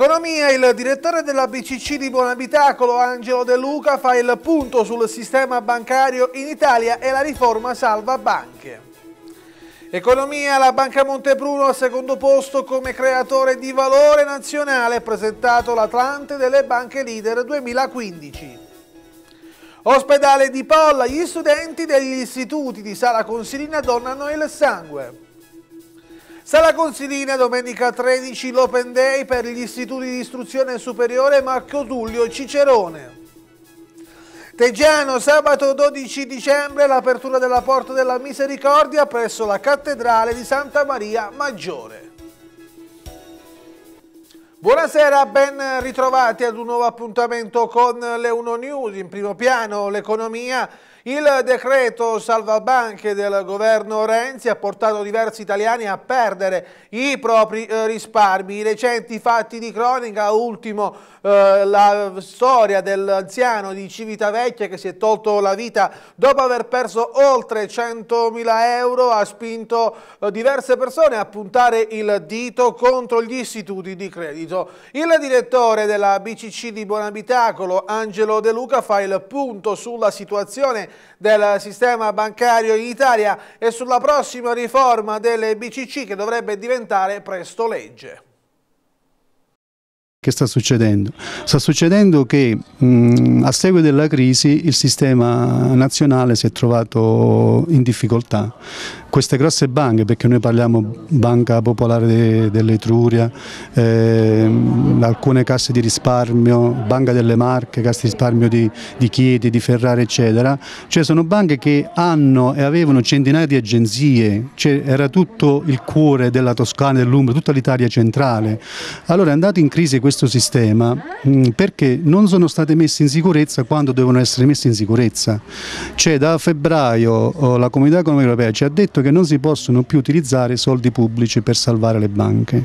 Economia, il direttore della BCC di Buonabitacolo, Angelo De Luca, fa il punto sul sistema bancario in Italia e la riforma salva banche. Economia, la Banca Montebruno al secondo posto come creatore di valore nazionale, presentato l'Atlante delle banche leader 2015. Ospedale di Polla, gli studenti degli istituti di Sala Consilina donano il sangue. Sala Consilina, domenica 13, l'Open Day per gli istituti di istruzione superiore Marco Tullio Cicerone. Teggiano, sabato 12 dicembre, l'apertura della Porta della Misericordia presso la Cattedrale di Santa Maria Maggiore. Buonasera, ben ritrovati ad un nuovo appuntamento con le Uno News. In primo piano l'economia il decreto salvabanche del governo Renzi ha portato diversi italiani a perdere i propri eh, risparmi. I recenti fatti di cronaca, ultimo eh, la storia dell'anziano di Civitavecchia che si è tolto la vita dopo aver perso oltre 100.000 euro, ha spinto eh, diverse persone a puntare il dito contro gli istituti di credito. Il direttore della BCC di Buonabitacolo, Angelo De Luca, fa il punto sulla situazione del sistema bancario in Italia e sulla prossima riforma delle BCC che dovrebbe diventare presto legge. Che sta succedendo? Sta succedendo che mh, mm, a seguito della crisi il sistema nazionale si è trovato in difficoltà queste grosse banche, perché noi parliamo Banca Popolare de, dell'Etruria, eh, alcune casse di risparmio, Banca delle Marche, casse di risparmio di, di Chieti, di Ferrara eccetera, cioè sono banche che hanno e avevano centinaia di agenzie, cioè era tutto il cuore della Toscana, dell'Umbria, tutta l'Italia centrale. Allora è andato in crisi questo sistema mm, perché non sono state messe in sicurezza quando devono essere messe in sicurezza. Cioè da febbraio oh, la Comunità Economica Europea ci ha detto fatto che non si possono più utilizzare soldi pubblici per salvare le banche.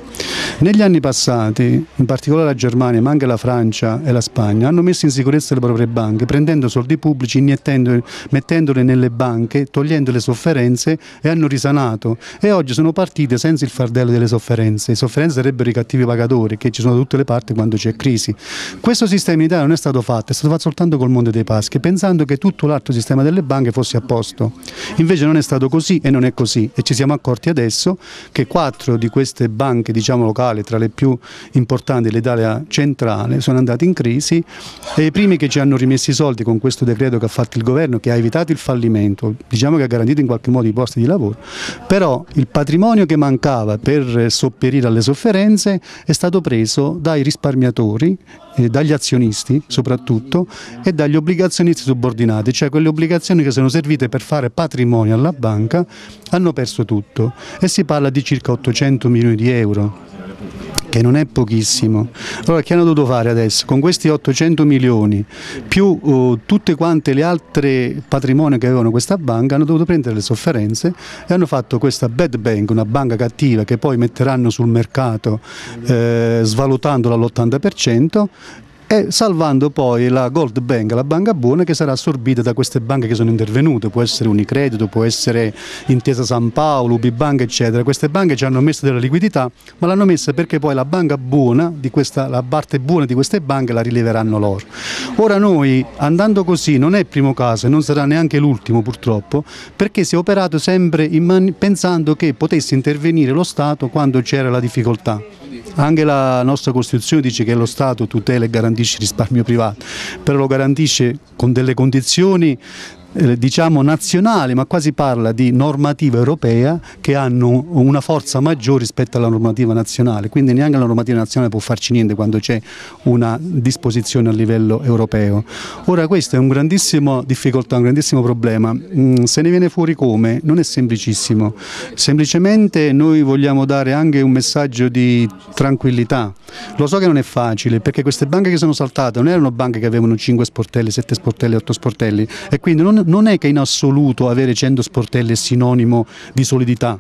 Negli anni passati, in particolare la Germania, ma anche la Francia e la Spagna, hanno messo in sicurezza le proprie banche, prendendo soldi pubblici, mettendoli nelle banche, togliendo le sofferenze e hanno risanato. E oggi sono partite senza il fardello delle sofferenze. Le sofferenze sarebbero i cattivi pagatori, che ci sono da tutte le parti quando c'è crisi. Questo sistema in Italia non è stato fatto, è stato fatto soltanto col Monte dei Paschi, pensando che tutto l'altro sistema delle banche fosse a posto. Invece non è stato così e non non è così e ci siamo accorti adesso che quattro di queste banche diciamo, locali, tra le più importanti dell'Italia centrale, sono andate in crisi e i primi che ci hanno rimesso i soldi con questo decreto che ha fatto il governo, che ha evitato il fallimento, diciamo che ha garantito in qualche modo i posti di lavoro, però il patrimonio che mancava per sopperire alle sofferenze è stato preso dai risparmiatori eh, dagli azionisti soprattutto e dagli obbligazionisti subordinati, cioè quelle obbligazioni che sono servite per fare patrimonio alla banca hanno perso tutto e si parla di circa 800 milioni di euro che non è pochissimo. Allora che hanno dovuto fare adesso? Con questi 800 milioni più uh, tutte quante le altre patrimonio che avevano questa banca hanno dovuto prendere le sofferenze e hanno fatto questa bad bank, una banca cattiva che poi metteranno sul mercato eh, svalutandola all'80% e salvando poi la Gold Bank, la banca buona che sarà assorbita da queste banche che sono intervenute, può essere Unicredito, può essere Intesa San Paolo, Ubibank eccetera, queste banche ci hanno messo della liquidità ma l'hanno messa perché poi la banca buona, questa, la parte buona di queste banche la rileveranno loro. Ora noi andando così non è il primo caso e non sarà neanche l'ultimo purtroppo perché si è operato sempre pensando che potesse intervenire lo Stato quando c'era la difficoltà. Anche la nostra Costituzione dice che lo Stato tutela e garantisce il risparmio privato, però lo garantisce con delle condizioni eh, diciamo nazionale, ma quasi parla di normativa europea che hanno una forza maggiore rispetto alla normativa nazionale, quindi neanche la normativa nazionale può farci niente quando c'è una disposizione a livello europeo. Ora questo è un grandissimo difficoltà, un grandissimo problema, mm, se ne viene fuori come? Non è semplicissimo, semplicemente noi vogliamo dare anche un messaggio di tranquillità, lo so che non è facile perché queste banche che sono saltate non erano banche che avevano 5 sportelli, 7 sportelli, 8 sportelli e quindi non non è che in assoluto avere 100 sportelli è sinonimo di solidità,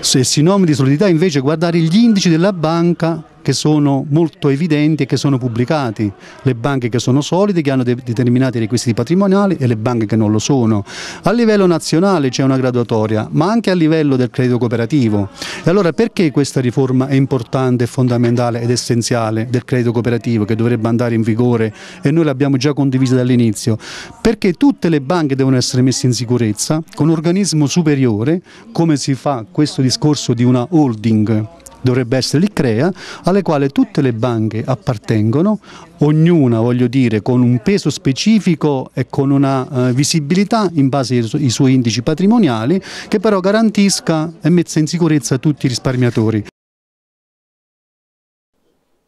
se è sinonimo di solidità invece guardare gli indici della banca che sono molto evidenti e che sono pubblicati, le banche che sono solide, che hanno de determinati requisiti patrimoniali e le banche che non lo sono. A livello nazionale c'è una graduatoria, ma anche a livello del credito cooperativo. E allora perché questa riforma è importante, fondamentale ed essenziale del credito cooperativo che dovrebbe andare in vigore e noi l'abbiamo già condivisa dall'inizio? Perché tutte le banche devono essere messe in sicurezza con un organismo superiore, come si fa questo discorso di una holding dovrebbe essere l'ICREA, alle quali tutte le banche appartengono, ognuna voglio dire con un peso specifico e con una eh, visibilità in base ai, su ai suoi indici patrimoniali che però garantisca e metta in sicurezza tutti i risparmiatori.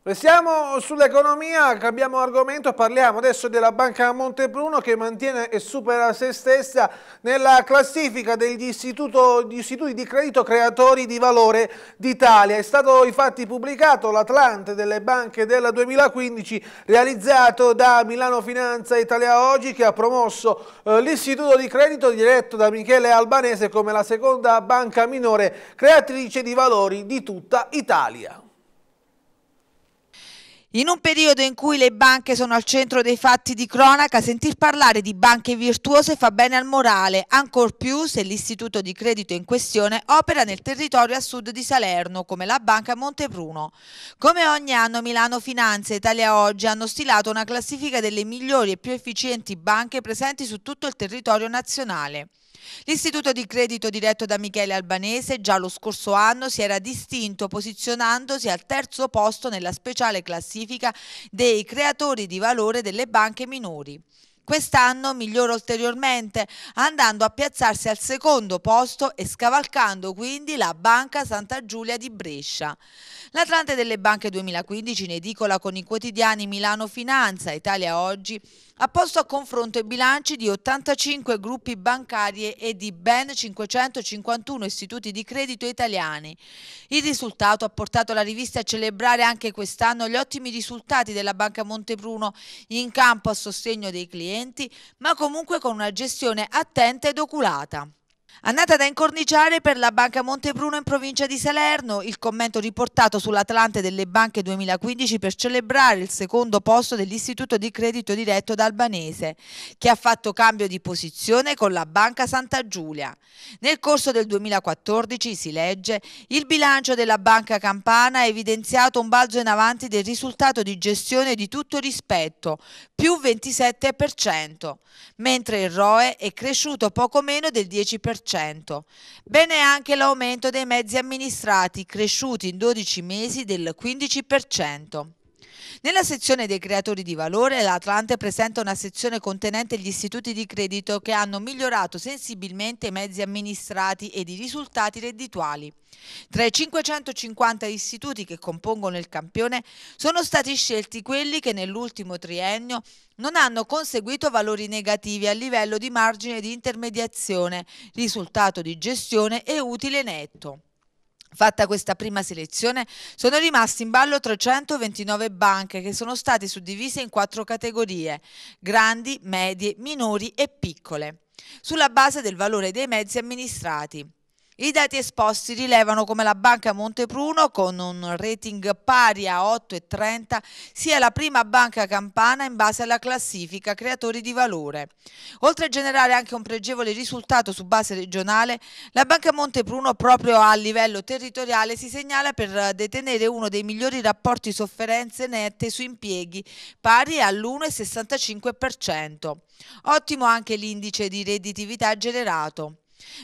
Restiamo sull'economia, cambiamo argomento, parliamo adesso della Banca Montepruno che mantiene e supera se stessa nella classifica degli, istituti di credito creatori di valore d'Italia. È stato infatti pubblicato l'Atlante delle banche del 2015 realizzato da Milano Finanza Italia Oggi che ha promosso eh, l'istituto di credito diretto da Michele Albanese come la seconda banca minore creatrice di valori di tutta Italia. In un periodo in cui le banche sono al centro dei fatti di cronaca, sentir parlare di banche virtuose fa bene al morale, ancor più se l'istituto di credito in questione opera nel territorio a sud di Salerno, come la banca Montepruno. Come ogni anno Milano Finanze e Italia Oggi hanno stilato una classifica delle migliori e più efficienti banche presenti su tutto il territorio nazionale. L'istituto di credito diretto da Michele Albanese già lo scorso anno si era distinto posizionandosi al terzo posto nella speciale classifica dei creatori di valore delle banche minori. Quest'anno migliora ulteriormente andando a piazzarsi al secondo posto e scavalcando quindi la Banca Santa Giulia di Brescia. L'Atlante delle Banche 2015 in edicola con i quotidiani Milano Finanza, Italia Oggi, ha posto a confronto i bilanci di 85 gruppi bancari e di ben 551 istituti di credito italiani. Il risultato ha portato la rivista a celebrare anche quest'anno gli ottimi risultati della Banca Montepruno in campo a sostegno dei clienti pazienti, ma comunque con una gestione attenta ed oculata. Andata da incorniciare per la Banca Montebruno in provincia di Salerno, il commento riportato sull'Atlante delle Banche 2015 per celebrare il secondo posto dell'Istituto di Credito Diretto d'Albanese, che ha fatto cambio di posizione con la Banca Santa Giulia. Nel corso del 2014, si legge, il bilancio della Banca Campana ha evidenziato un balzo in avanti del risultato di gestione di tutto rispetto, più 27%, mentre il ROE è cresciuto poco meno del 10%. 3,5%. Bene anche l'aumento dei mezzi amministrati, cresciuti in 12 mesi del 15%. Nella sezione dei creatori di valore, l'Atlante presenta una sezione contenente gli istituti di credito che hanno migliorato sensibilmente i mezzi amministrati ed i risultati reddituali. Tra i 550 istituti che compongono il campione sono stati scelti quelli che nell'ultimo triennio non hanno conseguito valori negativi a livello di margine di intermediazione, risultato di gestione e utile netto. Fatta questa prima selezione, sono rimasti in ballo 329 banche che sono state suddivise in quattro categorie, grandi, medie, minori e piccole, sulla base del valore dei mezzi amministrati. I dati esposti rilevano come la Banca Montepruno, con un rating pari a 8,30, sia la prima banca campana in base alla classifica creatori di valore. Oltre a generare anche un pregevole risultato su base regionale, la Banca Montepruno proprio a livello territoriale si segnala per detenere uno dei migliori rapporti sofferenze nette su impieghi, pari all'1,65%. Ottimo anche l'indice di redditività generato.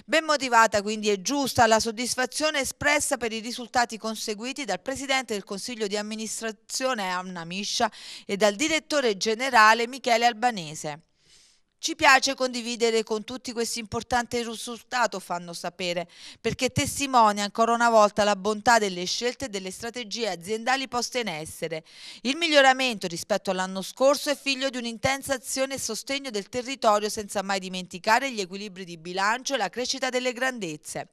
Ben motivata quindi e giusta la soddisfazione espressa per i risultati conseguiti dal Presidente del Consiglio di amministrazione Anna Miscia e dal Direttore Generale Michele Albanese. Ci piace condividere con tutti questo importante risultato, fanno sapere, perché testimonia ancora una volta la bontà delle scelte e delle strategie aziendali poste in essere. Il miglioramento rispetto all'anno scorso è figlio di un'intensa azione e sostegno del territorio senza mai dimenticare gli equilibri di bilancio e la crescita delle grandezze.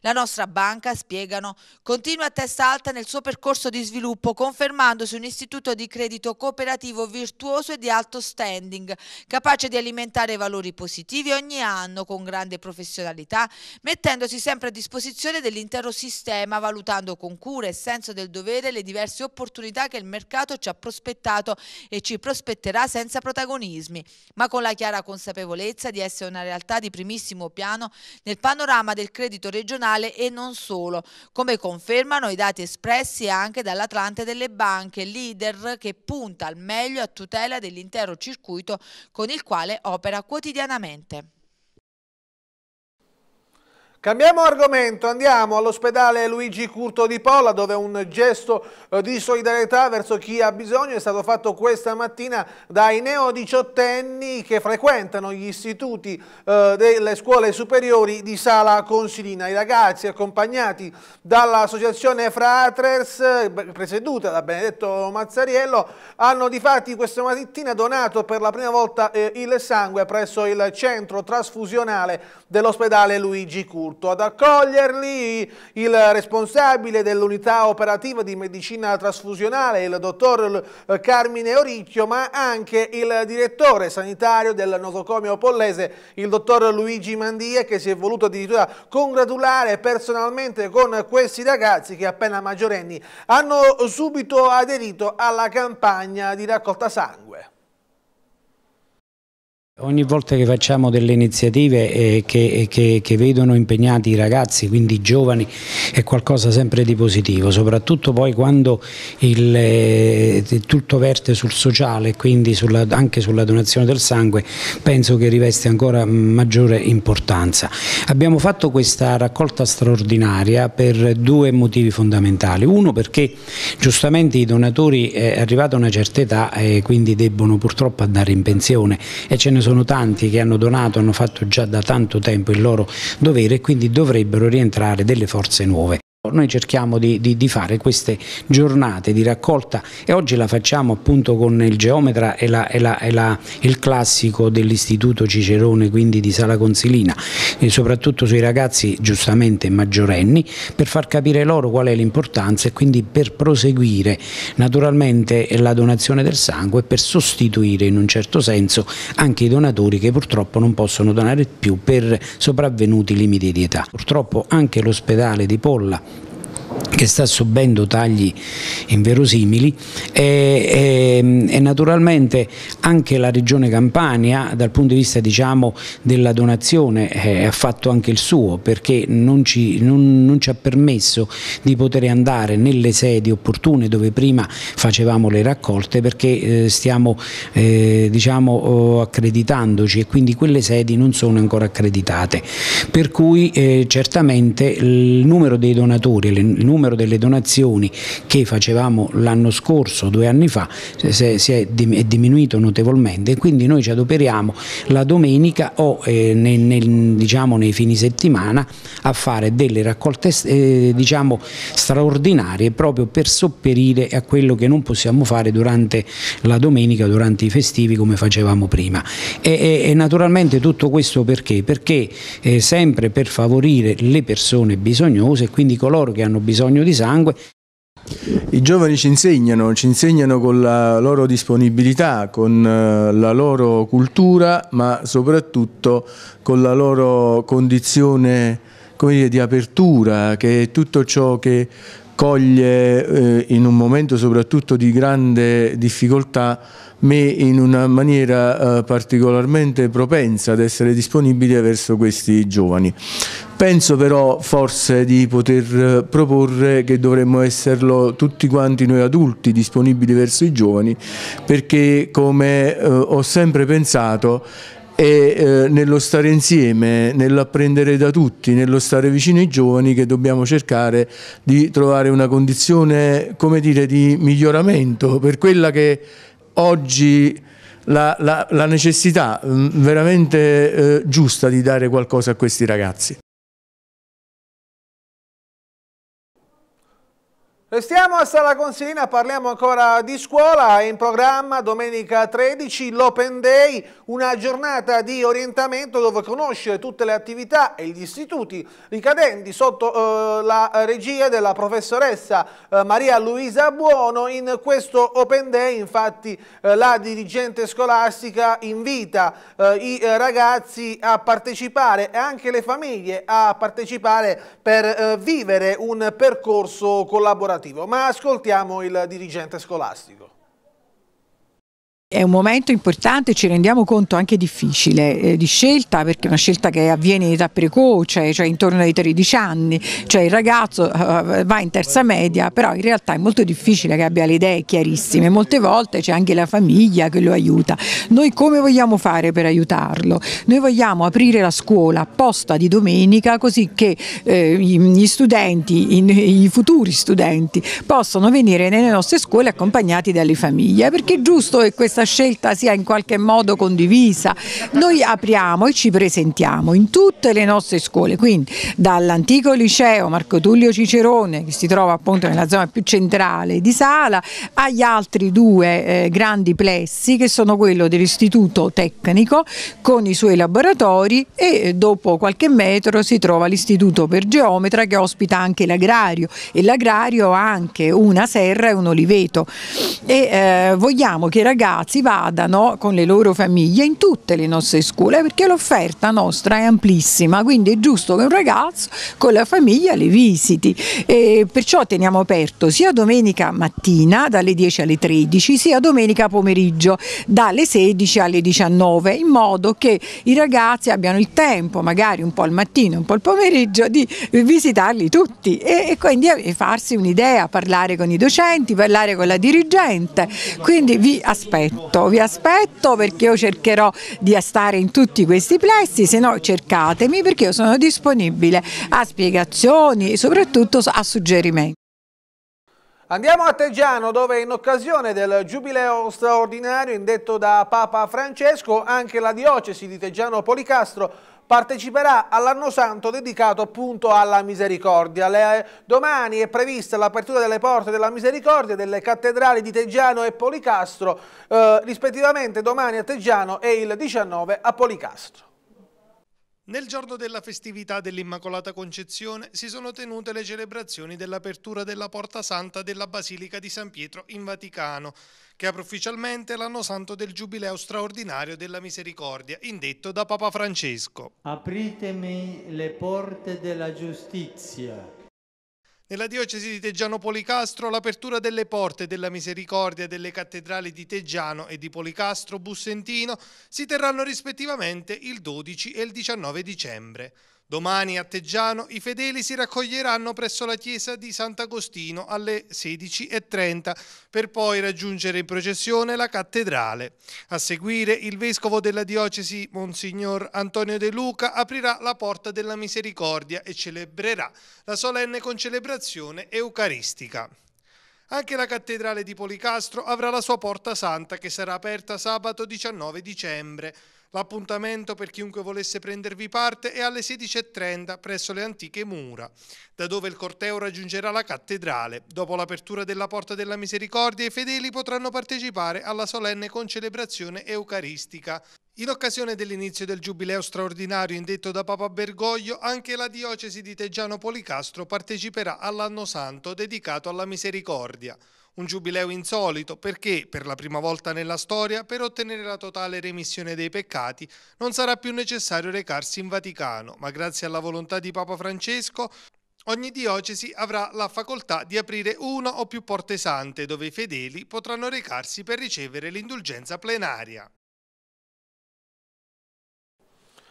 La nostra banca, spiegano, continua a testa alta nel suo percorso di sviluppo, confermandosi un istituto di credito cooperativo virtuoso e di alto standing, capace di alimentare implementare valori positivi ogni anno con grande professionalità, mettendosi sempre a disposizione dell'intero sistema, valutando con cura e senso del dovere le diverse opportunità che il mercato ci ha prospettato e ci prospetterà senza protagonismi, ma con la chiara consapevolezza di essere una realtà di primissimo piano nel panorama del credito regionale e non solo, come confermano i dati espressi anche dall'Atlante delle banche, leader che punta al meglio a tutela dell'intero circuito con il quale opera opera quotidianamente. Cambiamo argomento, andiamo all'ospedale Luigi Curto di Polla dove un gesto eh, di solidarietà verso chi ha bisogno è stato fatto questa mattina dai neo-diciottenni che frequentano gli istituti eh, delle scuole superiori di Sala Consilina. I ragazzi accompagnati dall'associazione Fratres eh, presieduta da Benedetto Mazzariello hanno di fatti questa mattina donato per la prima volta il sangue presso il centro trasfusionale dell'ospedale Luigi Curto tutto ad accoglierli. Il responsabile dell'unità operativa di medicina trasfusionale, il dottor eh, Carmine Oricchio, ma anche il direttore sanitario del nosocomio pollese, il dottor Luigi Mandia, che si è voluto addirittura congratulare personalmente con questi ragazzi che appena maggiorenni hanno subito aderito alla campagna di raccolta sangue. Ogni volta che facciamo delle iniziative eh, che, eh, che, che, vedono impegnati i ragazzi, quindi i giovani, è qualcosa sempre di positivo, soprattutto poi quando il, eh, tutto verte sul sociale, quindi sulla, anche sulla donazione del sangue, penso che riveste ancora maggiore importanza. Abbiamo fatto questa raccolta straordinaria per due motivi fondamentali. Uno perché giustamente i donatori, eh, arrivata a una certa età, eh, quindi debbono purtroppo andare in pensione e ce ne sono sono tanti che hanno donato, hanno fatto già da tanto tempo il loro dovere e quindi dovrebbero rientrare delle forze nuove. Noi cerchiamo di, di, di, fare queste giornate di raccolta e oggi la facciamo appunto con il geometra e, la, e, la, e la, il classico dell'istituto Cicerone, quindi di Sala Consilina, soprattutto sui ragazzi giustamente maggiorenni, per far capire loro qual è l'importanza e quindi per proseguire naturalmente la donazione del sangue e per sostituire in un certo senso anche i donatori che purtroppo non possono donare più per sopravvenuti limiti di età. Purtroppo anche l'ospedale di Polla che sta subendo tagli inverosimili e, e, e, naturalmente anche la regione Campania dal punto di vista diciamo, della donazione eh, ha fatto anche il suo perché non ci, non, non ci, ha permesso di poter andare nelle sedi opportune dove prima facevamo le raccolte perché eh, stiamo eh, diciamo, eh, accreditandoci e quindi quelle sedi non sono ancora accreditate per cui eh, certamente il numero dei donatori, il numero delle donazioni che facevamo l'anno scorso, due anni fa, si è diminuito notevolmente e quindi noi ci adoperiamo la domenica o eh, nel, nel, diciamo, nei fini settimana a fare delle raccolte eh, diciamo, straordinarie proprio per sopperire a quello che non possiamo fare durante la domenica, durante i festivi come facevamo prima. E, e, e naturalmente tutto questo perché? Perché eh, sempre per favorire le persone bisognose e quindi coloro che hanno bisogno bisogno di sangue. I giovani ci insegnano, ci insegnano con la loro disponibilità, con eh, la loro cultura, ma soprattutto con la loro condizione dire, di apertura, che è tutto ciò che coglie eh, in un momento soprattutto di grande difficoltà me in una maniera eh, particolarmente propensa ad essere disponibile verso questi giovani. Penso però forse di poter eh, proporre che dovremmo esserlo tutti quanti noi adulti disponibili verso i giovani perché come eh, ho sempre pensato è eh, nello stare insieme, nell'apprendere da tutti, nello stare vicino ai giovani che dobbiamo cercare di trovare una condizione come dire, di miglioramento per quella che oggi la, la, la necessità mm, veramente eh, giusta di dare qualcosa a questi ragazzi. Restiamo a Sala Consilina, parliamo ancora di scuola, è in programma domenica 13 l'Open Day, una giornata di orientamento dove conoscere tutte le attività e gli istituti ricadenti sotto eh, la regia della professoressa eh, Maria Luisa Buono. In questo Open Day infatti eh, la dirigente scolastica invita eh, i ragazzi a partecipare e anche le famiglie a partecipare per eh, vivere un percorso collaborativo lavorativo, ma ascoltiamo il dirigente scolastico è un momento importante, ci rendiamo conto anche difficile eh, di scelta, perché è una scelta che avviene in età precoce, cioè intorno ai 13 anni, cioè il ragazzo eh, eh, va in terza media, però in realtà è molto difficile che abbia le idee chiarissime, molte volte c'è anche la famiglia che lo aiuta. Noi come vogliamo fare per aiutarlo? Noi vogliamo aprire la scuola apposta di domenica così che eh, gli studenti, i, i futuri studenti, possano venire nelle nostre scuole accompagnati dalle famiglie, perché è giusto che questa scelta sia in qualche modo condivisa. Noi apriamo e ci presentiamo in tutte le nostre scuole, quindi dall'antico liceo Marco Tullio Cicerone che si trova appunto nella zona più centrale di Sala agli altri due eh, grandi plessi che sono quello dell'istituto tecnico con i suoi laboratori e eh, dopo qualche metro si trova l'istituto per geometra che ospita anche l'agrario e l'agrario ha anche una serra e un oliveto e eh, vogliamo che i ragazzi ragazzi vadano con le loro famiglie in tutte le nostre scuole perché l'offerta nostra è amplissima, quindi è giusto che un ragazzo con la famiglia le visiti. E perciò teniamo aperto sia domenica mattina dalle 10 alle 13, sia domenica pomeriggio dalle 16 alle 19, in modo che i ragazzi abbiano il tempo, magari un po' al mattino, un po' al pomeriggio, di visitarli tutti e, e quindi farsi un'idea, parlare con i docenti, parlare con la dirigente. Quindi vi aspetto aspetto, vi aspetto perché io cercherò di stare in tutti questi plessi, se no cercatemi perché io sono disponibile a spiegazioni e soprattutto a suggerimenti. Andiamo a Teggiano dove in occasione del giubileo straordinario indetto da Papa Francesco anche la diocesi di Teggiano Policastro parteciperà all'anno santo dedicato appunto alla misericordia. Le, eh, domani è prevista l'apertura delle porte della misericordia delle cattedrali di Teggiano e Policastro, eh, rispettivamente domani a Teggiano e il 19 a Policastro. Nel giorno della festività dell'Immacolata Concezione si sono tenute le celebrazioni dell'apertura della Porta Santa della Basilica di San Pietro in Vaticano, che apre ufficialmente l'anno santo del Giubileo straordinario della misericordia, indetto da Papa Francesco. Apritemi le porte della giustizia nella diocesi di Teggiano Policastro l'apertura delle porte della misericordia delle cattedrali di Teggiano e di Policastro Bussentino si terranno rispettivamente il 12 e il 19 dicembre. Domani a Teggiano i fedeli si raccoglieranno presso la chiesa di Sant'Agostino alle 16.30 per poi raggiungere in processione la cattedrale. A seguire il vescovo della diocesi Monsignor Antonio De Luca aprirà la porta della misericordia e celebrerà la solenne concelebrazione eucaristica. Anche la cattedrale di Policastro avrà la sua porta santa che sarà aperta sabato 19 dicembre. L'appuntamento per chiunque volesse prendervi parte è alle 16.30 presso le antiche mura, da dove il corteo raggiungerà la cattedrale. Dopo l'apertura della Porta della Misericordia i fedeli potranno partecipare alla solenne concelebrazione eucaristica. In occasione dell'inizio del giubileo straordinario indetto da Papa Bergoglio, anche la diocesi di Teggiano Policastro parteciperà all'anno santo dedicato alla misericordia. Un giubileo insolito perché, per la prima volta nella storia, per ottenere la totale remissione dei peccati non sarà più necessario recarsi in Vaticano, ma grazie alla volontà di Papa Francesco ogni diocesi avrà la facoltà di aprire una o più porte sante dove i fedeli potranno recarsi per ricevere l'indulgenza plenaria.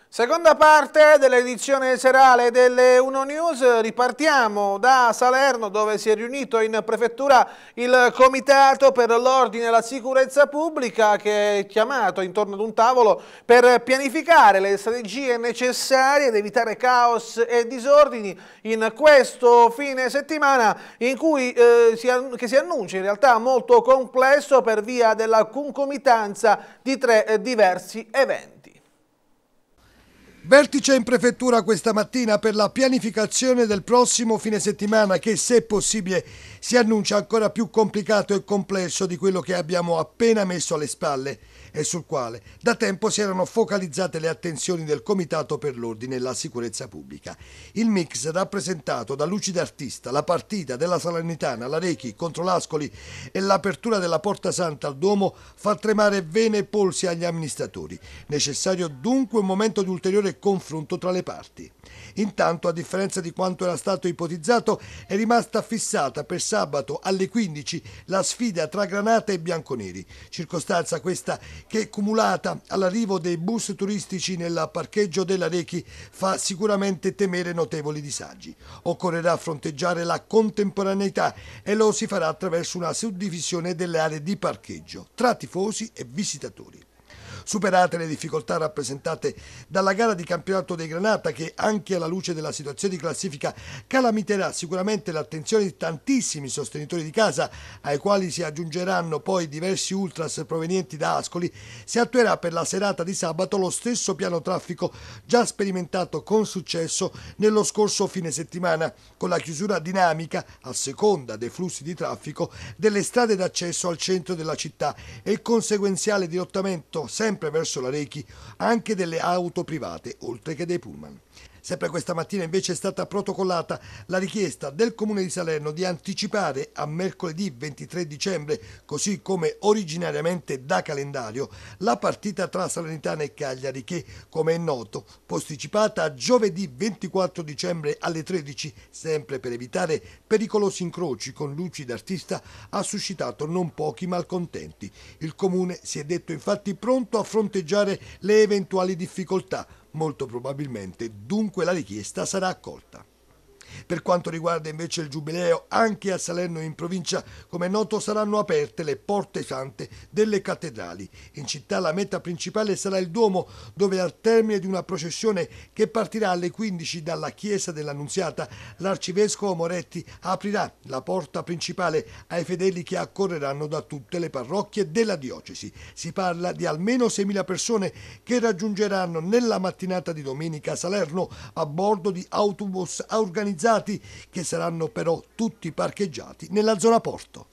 Seconda parte dell'edizione serale delle Uno News, ripartiamo da Salerno dove si è riunito in prefettura il Comitato per l'Ordine e la Sicurezza Pubblica che è chiamato intorno ad un tavolo per pianificare le strategie necessarie ad evitare caos e disordini in questo fine settimana in cui, eh, si, che si annuncia in realtà molto complesso per via della concomitanza di tre eh, diversi eventi. Vertice in prefettura questa mattina per la pianificazione del prossimo fine settimana che se possibile si annuncia ancora più complicato e complesso di quello che abbiamo appena messo alle spalle e sul quale da tempo si erano focalizzate le attenzioni del Comitato per l'Ordine e la Sicurezza Pubblica. Il mix rappresentato da Lucida Artista, la partita della Salernitana, la Rechi contro l'Ascoli e l'apertura della Porta Santa al Duomo fa tremare vene e polsi agli amministratori. Necessario dunque un momento di ulteriore confronto tra le parti. Intanto, a differenza di quanto era stato ipotizzato, è rimasta fissata per sabato alle 15 la sfida tra Granata e Bianconeri, circostanza questa che cumulata all'arrivo dei bus turistici nel parcheggio della Rechi fa sicuramente temere notevoli disagi. Occorrerà fronteggiare la contemporaneità e lo si farà attraverso una suddivisione delle aree di parcheggio tra tifosi e visitatori superate le difficoltà rappresentate dalla gara di campionato dei Granata che anche alla luce della situazione di classifica calamiterà sicuramente l'attenzione di tantissimi sostenitori di casa ai quali si aggiungeranno poi diversi ultras provenienti da Ascoli, si attuerà per la serata di sabato lo stesso piano traffico già sperimentato con successo nello scorso fine settimana con la chiusura dinamica a seconda dei flussi di traffico delle strade d'accesso al centro della città e il conseguenziale dirottamento sempre sempre verso la Rechi anche delle auto private, oltre che dei pullman. Sempre questa mattina invece è stata protocollata la richiesta del Comune di Salerno di anticipare a mercoledì 23 dicembre, così come originariamente da calendario, la partita tra Salernitana e Cagliari che, come è noto, posticipata a giovedì 24 dicembre alle 13, sempre per evitare pericolosi incroci con luci d'artista, ha suscitato non pochi malcontenti. Il Comune si è detto infatti pronto a fronteggiare le eventuali difficoltà, molto probabilmente dunque la richiesta sarà accolta. Per quanto riguarda invece il Giubileo, anche a Salerno in provincia, come noto, saranno aperte le porte sante delle cattedrali. In città la meta principale sarà il Duomo, dove al termine di una processione che partirà alle 15 dalla chiesa dell'Annunziata, l'arcivescovo Moretti aprirà la porta principale ai fedeli che accorreranno da tutte le parrocchie della diocesi. Si parla di almeno 6.000 persone che raggiungeranno nella mattinata di domenica Salerno a bordo di autobus organizzati utilizzati, che saranno però tutti parcheggiati nella zona porto.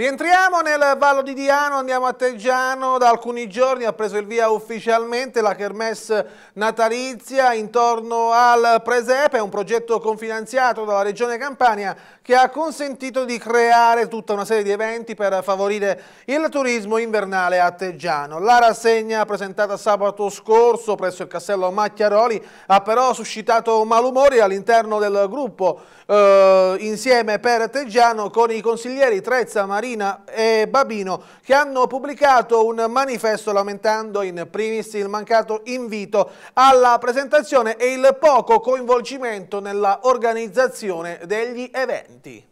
Rientriamo nel Vallo di Diano, andiamo a Teggiano, da alcuni giorni ha preso il via ufficialmente la Kermesse natalizia intorno al Presepe, un progetto confinanziato dalla Regione Campania che ha consentito di creare tutta una serie di eventi per favorire il turismo invernale a Teggiano. La rassegna presentata sabato scorso presso il castello Macchiaroli ha però suscitato malumori all'interno del gruppo eh, insieme per Teggiano con i consiglieri Trezza, Marina e Babino che hanno pubblicato un manifesto lamentando in primis il mancato invito alla presentazione e il poco coinvolgimento nella organizzazione degli eventi.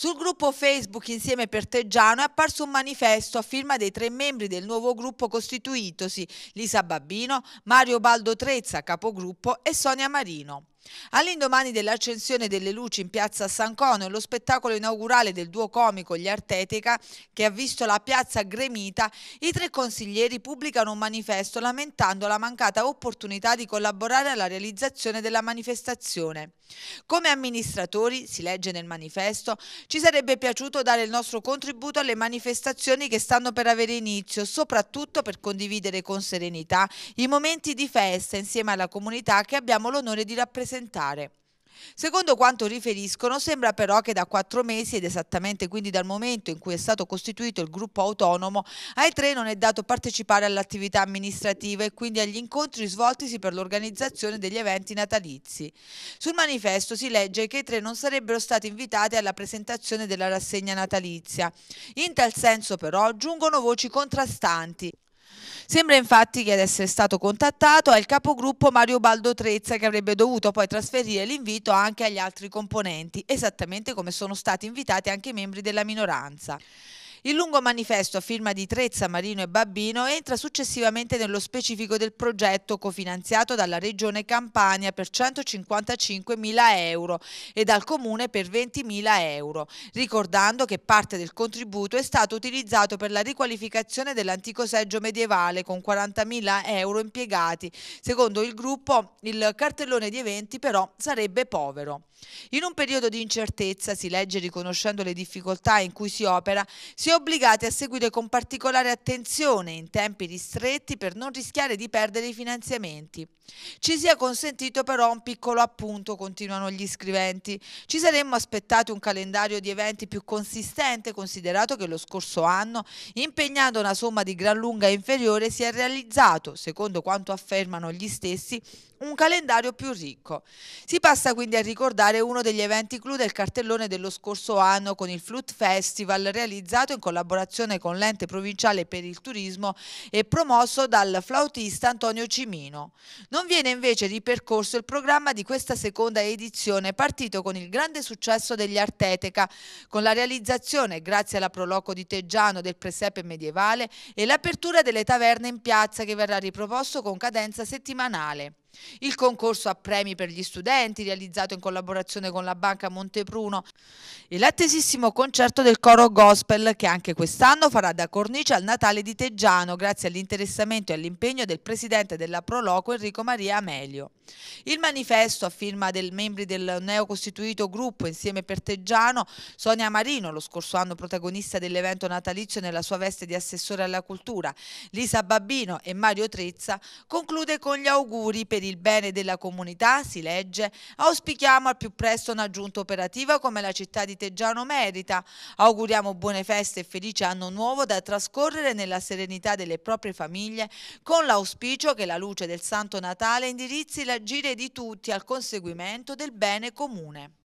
Sul gruppo Facebook Insieme per Teggiano è apparso un manifesto a firma dei tre membri del nuovo gruppo costituitosi, Lisa Babbino, Mario Baldo Trezza, capogruppo, e Sonia Marino. All'indomani dell'accensione delle luci in piazza San Cono e lo spettacolo inaugurale del duo comico Gli Artetica, che ha visto la piazza gremita, i tre consiglieri pubblicano un manifesto lamentando la mancata opportunità di collaborare alla realizzazione della manifestazione. Come amministratori, si legge nel manifesto, ci sarebbe piaciuto dare il nostro contributo alle manifestazioni che stanno per avere inizio, soprattutto per condividere con serenità i momenti di festa insieme alla comunità che abbiamo l'onore di rappresentare presentare. Secondo quanto riferiscono, sembra però che da quattro mesi, ed esattamente quindi dal momento in cui è stato costituito il gruppo autonomo, ai tre non è dato partecipare all'attività amministrativa e quindi agli incontri svoltisi per l'organizzazione degli eventi natalizi. Sul manifesto si legge che i tre non sarebbero stati invitati alla presentazione della rassegna natalizia. In tal senso però giungono voci contrastanti. Sembra infatti che ad essere stato contattato è il capogruppo Mario Baldo Trezza che avrebbe dovuto poi trasferire l'invito anche agli altri componenti, esattamente come sono stati invitati anche i membri della minoranza. Il lungo manifesto a firma di Trezza, Marino e Babbino entra successivamente nello specifico del progetto cofinanziato dalla Regione Campania per 155.000 euro e dal Comune per 20.000 euro, ricordando che parte del contributo è stato utilizzato per la riqualificazione dell'antico seggio medievale con 40.000 euro impiegati. Secondo il gruppo il cartellone di eventi però sarebbe povero. In un periodo di incertezza, si legge riconoscendo le difficoltà in cui si opera, si obbligati a seguire con particolare attenzione in tempi ristretti per non rischiare di perdere i finanziamenti. Ci sia consentito però un piccolo appunto, continuano gli iscriventi. Ci saremmo aspettati un calendario di eventi più consistente, considerato che lo scorso anno, impegnando una somma di gran lunga inferiore, si è realizzato, secondo quanto affermano gli stessi, un calendario più ricco. Si passa quindi a ricordare uno degli eventi clou del cartellone dello scorso anno con il Flute Festival realizzato in collaborazione con l'ente provinciale per il turismo e promosso dal flautista Antonio Cimino. Non viene invece ripercorso il programma di questa seconda edizione partito con il grande successo degli Arteteca, con la realizzazione, grazie alla Proloco di Teggiano, del presepe medievale e l'apertura delle taverne in piazza che verrà riproposto con cadenza settimanale il concorso a premi per gli studenti realizzato in collaborazione con la Banca Montepruno e l'attesissimo concerto del coro gospel che anche quest'anno farà da cornice al Natale di Teggiano grazie all'interessamento e all'impegno del presidente della Proloco Enrico Maria Amelio. Il manifesto a firma dei membri del neocostituito gruppo insieme per Teggiano, Sonia Marino, lo scorso anno protagonista dell'evento natalizio nella sua veste di assessore alla cultura, Lisa Babbino e Mario Trezza, conclude con gli auguri per il bene della comunità, si legge, auspichiamo al più presto una giunta operativa come la città di Teggiano merita, auguriamo buone feste e felice anno nuovo da trascorrere nella serenità delle proprie famiglie con l'auspicio che la luce del Santo Natale indirizzi la agire di tutti al conseguimento del bene comune.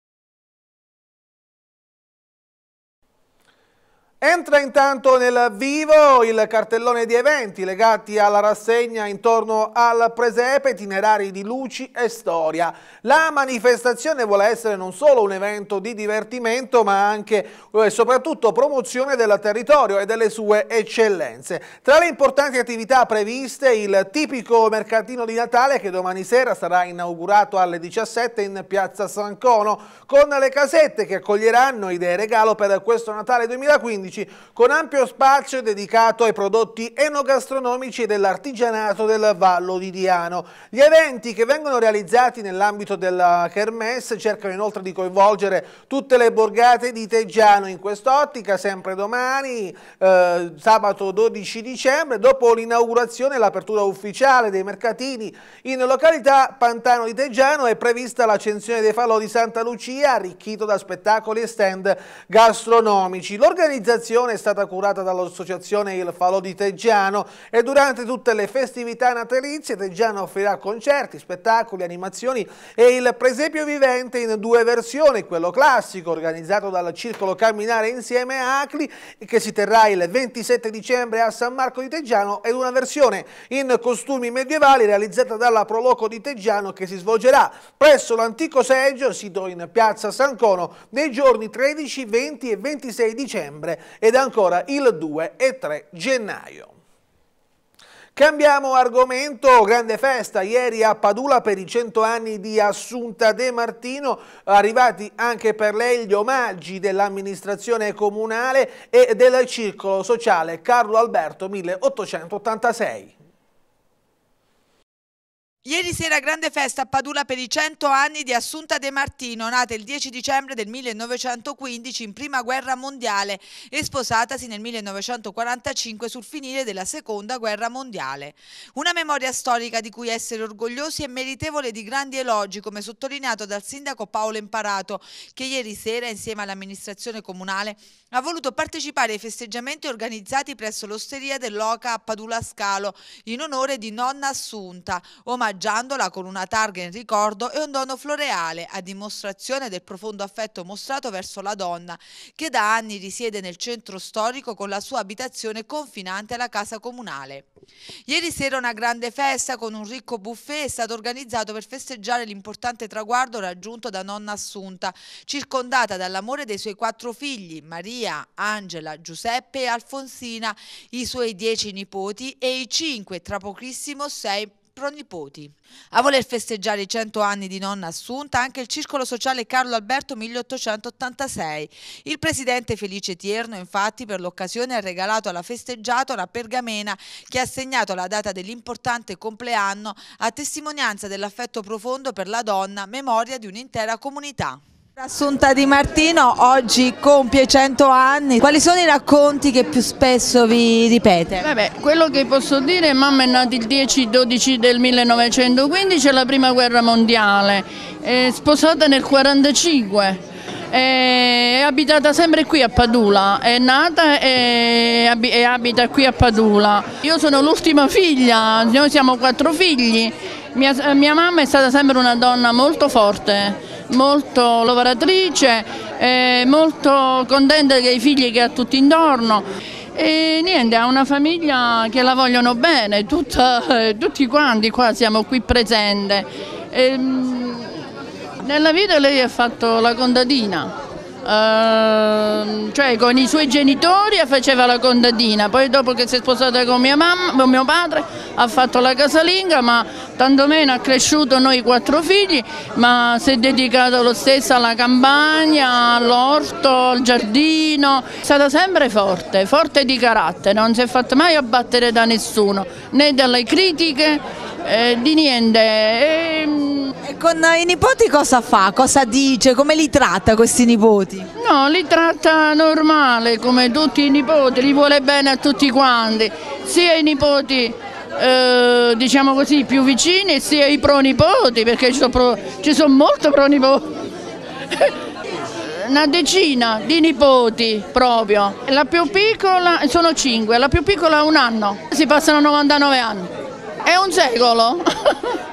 Entra intanto nel vivo il cartellone di eventi legati alla rassegna intorno al presepe, itinerari di luci e storia. La manifestazione vuole essere non solo un evento di divertimento ma anche e eh, soprattutto promozione del territorio e delle sue eccellenze. Tra le importanti attività previste il tipico mercatino di Natale che domani sera sarà inaugurato alle 17 in piazza San Cono con le casette che accoglieranno idee regalo per questo Natale 2015 turistici, con ampio spazio dedicato ai prodotti enogastronomici dell'artigianato del Vallo di Diano. Gli eventi che vengono realizzati nell'ambito della Kermesse cercano inoltre di coinvolgere tutte le borgate di Teggiano in quest'ottica, sempre domani, eh, sabato 12 dicembre, dopo l'inaugurazione e l'apertura ufficiale dei mercatini in località Pantano di Teggiano è prevista l'accensione dei falò di Santa Lucia arricchito da spettacoli e stand gastronomici. L'organizzazione manifestazione è stata curata dall'associazione Il Falò di Teggiano e durante tutte le festività natalizie Teggiano offrirà concerti, spettacoli, animazioni e il presepio vivente in due versioni, quello classico organizzato dal Circolo Camminare insieme a Acli che si terrà il 27 dicembre a San Marco di Teggiano ed una versione in costumi medievali realizzata dalla Proloco di Teggiano che si svolgerà presso l'antico seggio sito in piazza San Cono nei giorni 13, 20 e 26 dicembre ed ancora il 2 e 3 gennaio. Cambiamo argomento, grande festa ieri a Padula per i 100 anni di Assunta De Martino, arrivati anche per lei gli omaggi dell'amministrazione comunale e del circolo sociale Carlo Alberto 1886. Ieri sera grande festa a Padula per i 100 anni di Assunta De Martino, nata il 10 dicembre del 1915 in Prima Guerra Mondiale e sposatasi nel 1945 sul finire della Seconda Guerra Mondiale. Una memoria storica di cui essere orgogliosi e meritevole di grandi elogi, come sottolineato dal sindaco Paolo Imparato, che ieri sera insieme all'amministrazione comunale ha voluto partecipare ai festeggiamenti organizzati presso l'osteria dell'Oca a Padula Scalo in onore di nonna Assunta, omaggiandola con una targa in ricordo e un dono floreale a dimostrazione del profondo affetto mostrato verso la donna, che da anni risiede nel centro storico con la sua abitazione confinante alla casa comunale. Ieri sera una grande festa con un ricco buffet è stato organizzato per festeggiare l'importante traguardo raggiunto da nonna Assunta, circondata dall'amore dei suoi quattro figli, Maria, Maria, Angela, Giuseppe e Alfonsina, i suoi dieci nipoti e i cinque, tra pochissimo sei pronipoti. A voler festeggiare i 100 anni di nonna assunta anche il Circolo Sociale Carlo Alberto 1886. Il presidente Felice Tierno infatti per l'occasione ha regalato alla festeggiata una pergamena che ha segnato la data dell'importante compleanno a testimonianza dell'affetto profondo per la donna, memoria di un'intera comunità. Assunta Di Martino oggi compie 100 anni, quali sono i racconti che più spesso vi ripete? Vabbè, quello che posso dire è che mamma è nata il 10-12 del 1915 alla prima guerra mondiale, è sposata nel 1945 è abitata sempre qui a Padula, è nata e, abita qui a Padula. Io sono l'ultima figlia, noi siamo quattro figli mia, eh, mia, mamma è stata sempre una donna molto forte, molto lavoratrice, eh, molto contenta dei figli che ha tutti intorno. E niente, ha una famiglia che la vogliono bene, tutta, eh, tutti quanti qua siamo qui presenti. Ehm, nella vita lei ha fatto la contadina, Ehm, cioè con i suoi genitori faceva la contadina, poi dopo che si è sposata con mia mamma, con mio padre ha fatto la casalinga, ma tantomeno ha cresciuto noi quattro figli, ma si è dedicata lo stesso alla campagna, all'orto, al giardino, è stata sempre forte, forte di carattere, non si è fatta mai abbattere da nessuno, né dalle critiche, eh, di niente. E, ehm, con i nipoti cosa fa? Cosa dice? Come li tratta questi nipoti? No, li tratta normale come tutti i nipoti, li vuole bene a tutti quanti, sia i nipoti eh, diciamo così più vicini sia i pronipoti perché ci sono, pro, ci sono molto pronipoti. Una decina di nipoti proprio, la più piccola, sono cinque, la più piccola ha un anno, si passano 99 anni, è un secolo.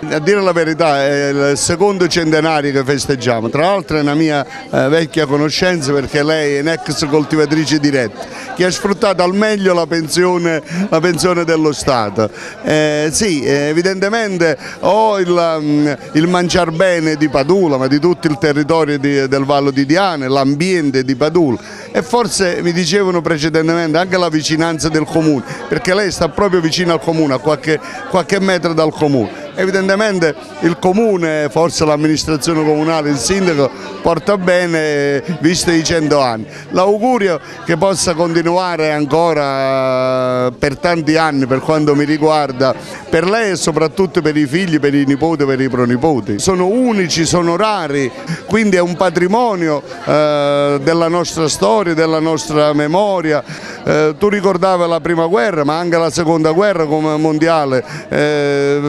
A dire la verità è il secondo centenario che festeggiamo, tra l'altro è una mia eh, vecchia conoscenza perché lei è un'ex coltivatrice diretta che ha sfruttato al meglio la pensione, la pensione dello Stato. Eh, sì, evidentemente o il, mm, il mangiar bene di Padula, ma di tutto il territorio di, del Vallo di Diana, l'ambiente di Padula e forse mi dicevano precedentemente anche la vicinanza del comune, perché lei sta proprio vicino al comune, a qualche, qualche metro dal comune evidentemente il comune, forse l'amministrazione comunale, il sindaco porta bene eh, visto i 100 anni. L'augurio che possa continuare continuare ancora eh, per tanti anni per quanto mi riguarda, per lei e soprattutto per i figli, per i nipoti, per i pronipoti. Sono unici, sono rari, quindi è un patrimonio eh, della nostra storia, della nostra memoria. Eh, tu ricordavi la prima guerra, ma anche la seconda guerra come mondiale. Eh,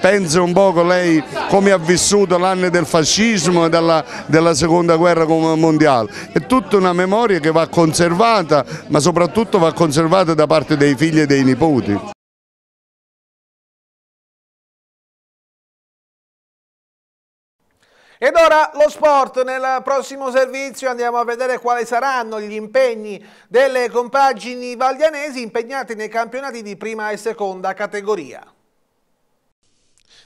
penso un poco lei come ha vissuto l'anno del fascismo e della, della seconda guerra mondiale. È tutta una memoria che va conservata vita, ma soprattutto va conservata da parte dei figli e dei nipoti. Ed ora lo sport, nel prossimo servizio andiamo a vedere quali saranno gli impegni delle compagini valdianesi impegnate nei campionati di prima e seconda categoria.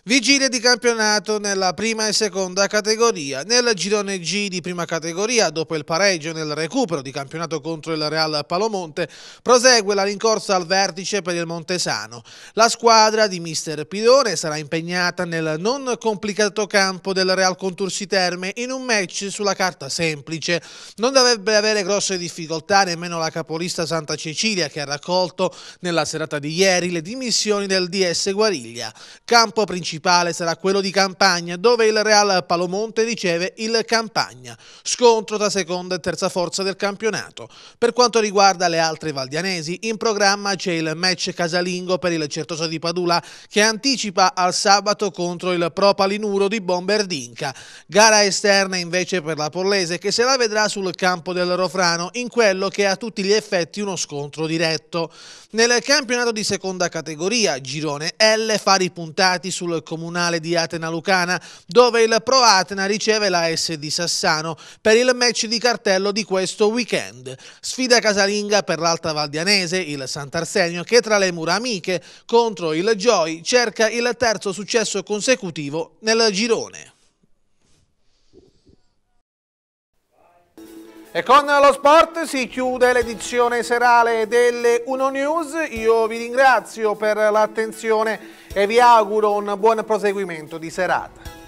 Vigilia di campionato nella prima e seconda categoria. Nel girone G di prima categoria, dopo il pareggio nel recupero di campionato contro il Real Palomonte, prosegue la rincorsa al vertice per il Montesano. La squadra di mister Pidone sarà impegnata nel non complicato campo del Real Contursi Terme in un match sulla carta semplice. Non dovrebbe avere grosse difficoltà nemmeno la capolista Santa Cecilia che ha raccolto nella serata di ieri le dimissioni del DS Guariglia. Campo principale principale sarà quello di Campagna, dove il Real Palomonte riceve il Campagna. Scontro tra seconda e terza forza del campionato. Per quanto riguarda le altre valdianesi, in programma c'è il match casalingo per il Certosa di Padula che anticipa al sabato contro il Pro Palinuro di Bomberdinca. Gara esterna invece per la Pollese, che se la vedrà sul campo del Rofrano in quello che è a tutti gli effetti uno scontro diretto. Nel campionato di seconda categoria, girone L, fari puntati sul comunale di Atena Lucana, dove il Pro Atena riceve la S di Sassano per il match di cartello di questo weekend. Sfida casalinga per l'Alta Valdianese, il Sant'Arsenio, che tra le mura amiche contro il Joy cerca il terzo successo consecutivo nel girone. E con lo sport si chiude l'edizione serale delle Uno News. Io vi ringrazio per l'attenzione e vi auguro un buon proseguimento di serata.